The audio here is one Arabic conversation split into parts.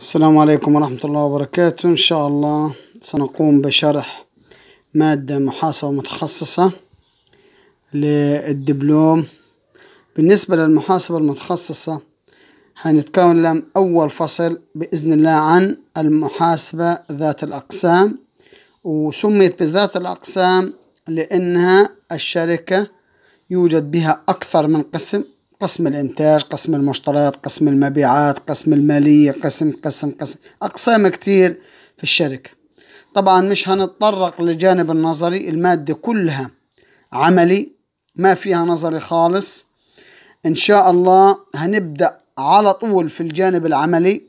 السلام عليكم ورحمة الله وبركاته إن شاء الله سنقوم بشرح مادة محاسبة متخصصة للدبلوم بالنسبة للمحاسبة المتخصصة هنتكلم أول فصل بإذن الله عن المحاسبة ذات الأقسام وسميت بذات الأقسام لأنها الشركة يوجد بها أكثر من قسم قسم الإنتاج قسم المشتريات قسم المبيعات قسم المالية قسم قسم قسم أقسام كتير في الشركة طبعا مش هنتطرق للجانب النظري المادة كلها عملي ما فيها نظري خالص إن شاء الله هنبدأ على طول في الجانب العملي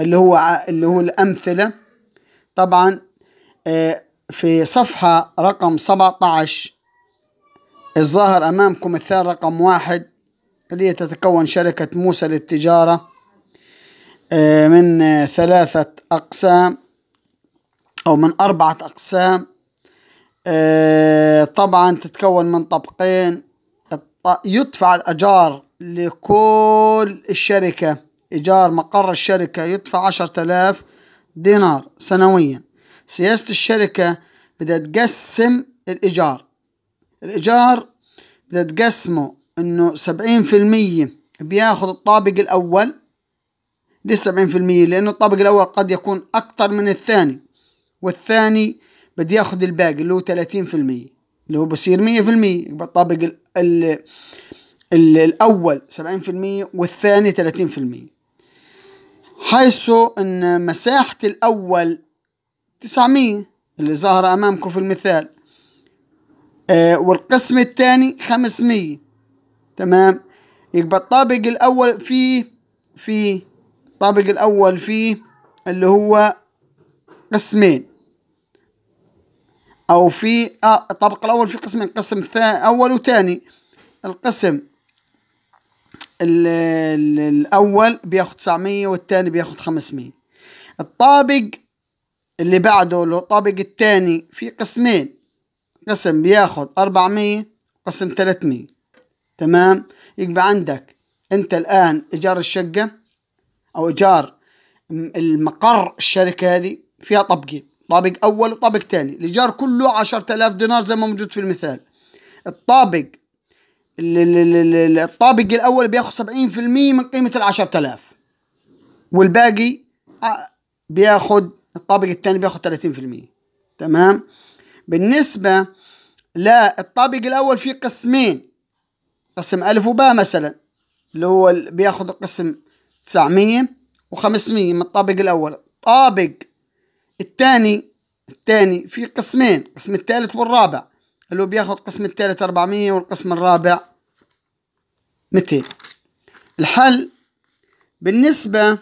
اللي هو اللي هو الأمثلة طبعا آه، في صفحة رقم 17 الظاهر أمامكم الثاني رقم واحد اللي تتكون شركة موسى للتجارة آه، من آه، ثلاثة أقسام أو من أربعة أقسام آه، طبعا تتكون من طبقين يدفع الأجار لكل الشركة إيجار مقر الشركة يدفع عشرة آلاف دينار سنويا سياسة الشركة بدها تقسم الإيجار الإيجار بدها تقسمه انه سبعين في المية بياخذ الطابق الاول ليش سبعين في المية لانه الطابق الاول قد يكون اكتر من الثاني والثاني بدي ياخذ الباقي اللي هو ثلاثين في المية اللي هو بصير مية في المية بالطابق الطابق ال ال الاول سبعين في المية والثاني ثلاثين في المية حيث ان مساحة الاول تسعمية اللي ظهر امامكم في المثال آه والقسم الثاني خمسمية تمام يبقى الطابق الأول فيه في الطابق الأول فيه اللي هو قسمين أو في آه، الطابق الأول في قسمين قسم أول وثاني القسم الأول بياخد 900 والثاني بياخد 500 الطابق اللي بعده لو الطابق الثاني في قسمين قسم بياخد 400 قسم 300 تمام يبقى عندك انت الان ايجار الشقه او ايجار المقر الشركه هذه فيها طبقين طابق اول وطابق ثاني الايجار كله 10000 دينار زي ما موجود في المثال الطابق الطابق الاول بياخذ 70% من قيمه ال 10000 والباقي بياخذ الطابق الثاني بياخذ 30% تمام بالنسبه للطابق الاول في قسمين قسم ألف وباء مثلا اللي هو بياخذ القسم 900 و500 من الطابق الأول طابق الثاني الثاني في قسمين قسم الثالث والرابع اللي هو بياخذ قسم الثالث 400 والقسم الرابع 200 الحل بالنسبة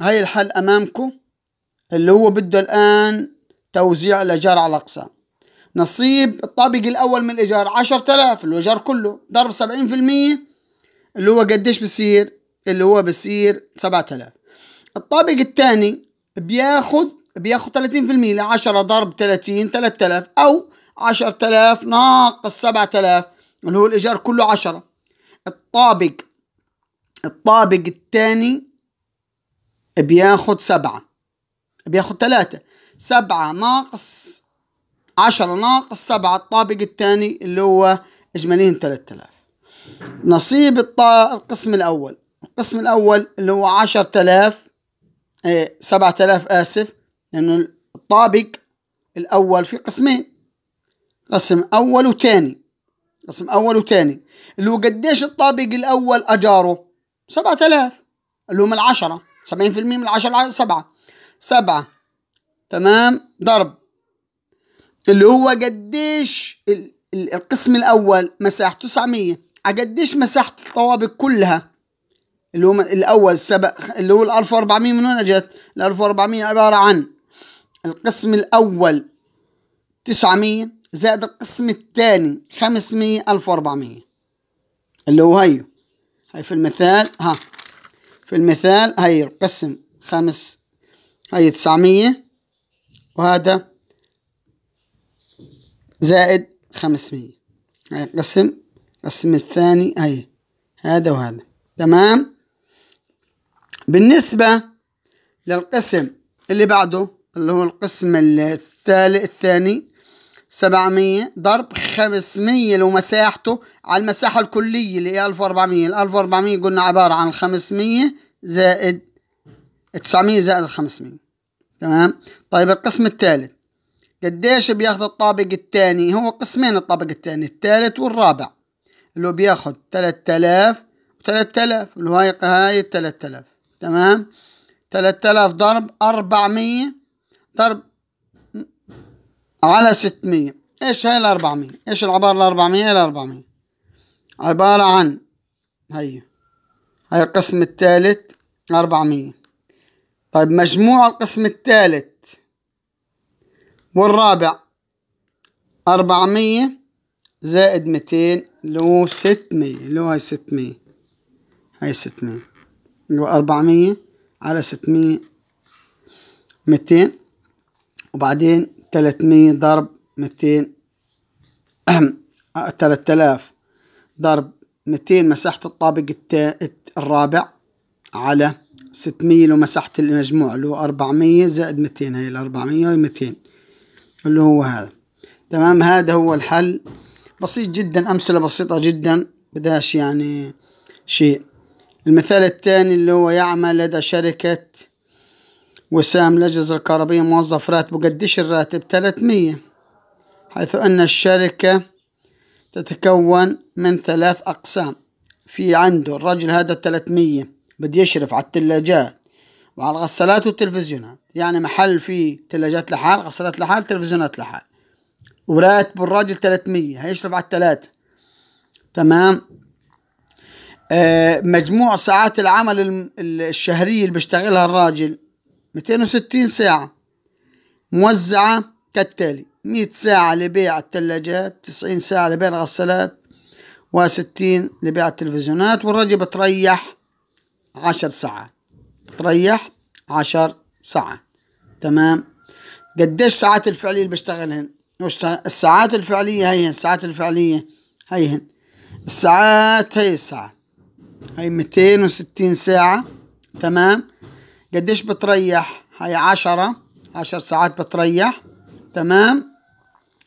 هاي الحل أمامكم اللي هو بده الآن توزيع الأجار على الأقسام نصيب الطابق الأول من الإيجار 10000 الإيجار كله ضرب 70% اللي هو قديش بصير اللي هو بصير 7000 الطابق الثاني بياخد بياخد 30% ل 10 ضرب 30 3000 أو 10000 ناقص 7000 اللي هو الإيجار كله 10 الطابق الطابق الثاني بياخد 7 بياخد 3 7 ناقص 10 ناقص 7 الطابق الثاني اللي هو إجماليا 3000 نصيب القسم الأول القسم الأول اللي هو 10000 إيه آه، آلاف آسف لأنه الطابق الأول في قسمين قسم أول وثاني قسم أول وثاني اللي هو قديش الطابق الأول أجاره 7000 اللي هو من العشرة 70% من العشرة سبعة سبعة تمام ضرب اللي هو قديش القسم الأول مساحته 900 قديش مساحة الطوابق كلها اللي هو الأول سبق اللي هو ال 1400 من هنا جت ال 1400 عبارة عن القسم الأول 900 زائد القسم الثاني 500 1400 اللي هو هيو هي في المثال ها في المثال هي القسم خمس هي 900 وهذا زائد خمسمية يعني قسم القسم الثاني هي هذا وهذا تمام بالنسبة للقسم اللي بعده اللي هو القسم الثالث الثاني سبعمية ضرب خمسمية اللي هو مساحته على المساحة الكلية اللي هي ألف وأربعمية الألف وأربعمية قلنا عبارة عن خمسمية زائد تسعمية زائد خمسمية تمام طيب القسم الثالث قديش بياخد الطابق الثاني هو قسمين الطابق الثاني الثالث والرابع اللي هو بياخد 3000 و3000 اللي هو هاي 3000 تمام 3000 ضرب 400 ضرب على 600 ايش هاي ال 400 ايش العبارة ال 400 ال 400 عبارة عن هي هاي القسم الثالث 400 طيب مجموع القسم الثالث والرابع أربعمية زائد ميتين اللي هو ستمية اللي هو هاي ستمية هاي ستمية اللي هو أربعمية على ستمية ميتين وبعدين تلاتمية ضرب ميتين تلات آلاف ضرب ميتين مساحة الطابق الرابع على ستمية لو مساحة المجموع اللي هو أربعمية زائد ميتين هاي الأربعمية ميتين اللي هو هذا تمام هذا هو الحل بسيط جدا أمثلة بسيطة جدا بداش يعني شيء المثال الثاني اللي هو يعمل لدى شركة وسام لجزر الكهربية موظف راتبه قديش الراتب 300 حيث أن الشركة تتكون من ثلاث أقسام في عنده الرجل هذا 300 بده يشرف على الثلاجات وعلى الغسالات والتلفزيونات يعني محل فيه ثلاجات لحال غسالات لحال تلفزيونات لحال وراتب الراجل 300 هيشرب على الثلاثة تمام آه مجموع ساعات العمل الشهرية اللي بيشتغلها الراجل 260 ساعة موزعة كالتالي 100 ساعة لبيع الثلاجات 90 ساعة لبيع الغسالات و60 لبيع التلفزيونات والراجل بتريح 10 ساعات بتريح عشر ساعة تمام قديش ساعات الفعلية اللي بشتغلهن الساعات الفعلية هيهن الساعات الفعلية هيهن الساعات هي الساعة هي 260 ساعة تمام قديش بتريح هي عشرة عشر ساعات بتريح تمام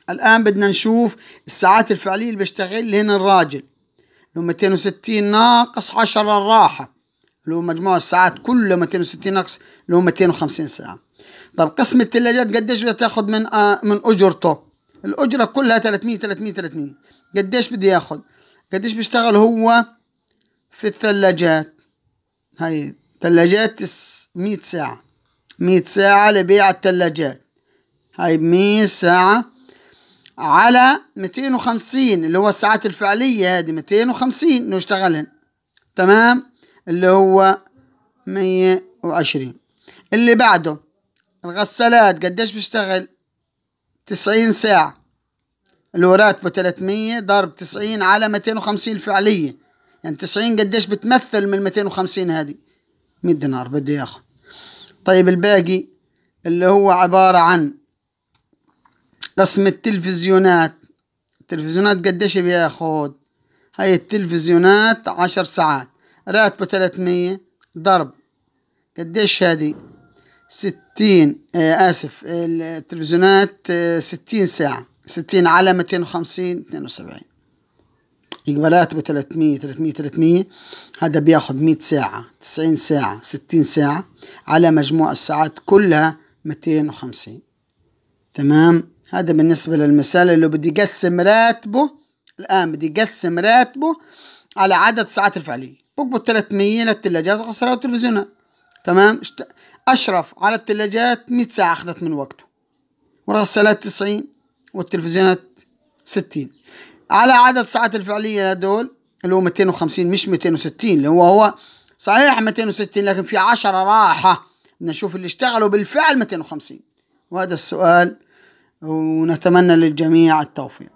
الآن بدنا نشوف الساعات الفعلية اللي لهن الراجل لو 260 ناقص 10 الراحة اللي هو مجموع الساعات كله 260 نقص اللي هو 250 ساعة طب قسم الثلاجات قديش بدها تاخذ من آه من أجرته الأجرة كلها 300 300 300 قديش بده ياخذ؟ قديش بيشتغل هو في الثلاجات هاي ثلاجات 100 ساعة 100 ساعة لبيع الثلاجات هاي 100 ساعة على 250 اللي هو الساعات الفعلية هذه 250 انه يشتغلن تمام اللي هو مية وعشرين اللي بعده الغسالات قديش بيشتغل تسعين ساعة اللي هو راتبه 300 ضرب تسعين على ميتين وخمسين فعلية يعني تسعين قديش بتمثل من ميتين وخمسين هذه مية دينار بده ياخد طيب الباقي اللي هو عبارة عن قسم التلفزيونات التلفزيونات قديش بياخد هاي التلفزيونات عشر ساعات راتبه 300 ضرب قديش هذه 60 آه اسف التلفزيونات 60 آه، ساعه 60 على 250 72 يقبل راتبه 300 300 300 هذا بياخد 100 ساعه 90 ساعه 60 ساعه على مجموع الساعات كلها 250 تمام هذا بالنسبه للمسألة اللي بدي يقسم راتبه الان بدي يقسم راتبه على عدد ساعات الفعليه اقبض 300 للثلاجات وغسلها وتلفزيونها تمام اشرف على الثلاجات 100 ساعه اخذت من وقته والغسالات 90 والتلفزيونات 60 على عدد ساعات الفعليه لدول اللي هو 250 مش 260 اللي هو هو صحيح 260 لكن في 10 راحه نشوف اللي اشتغلوا بالفعل 250 وهذا السؤال ونتمنى للجميع التوفيق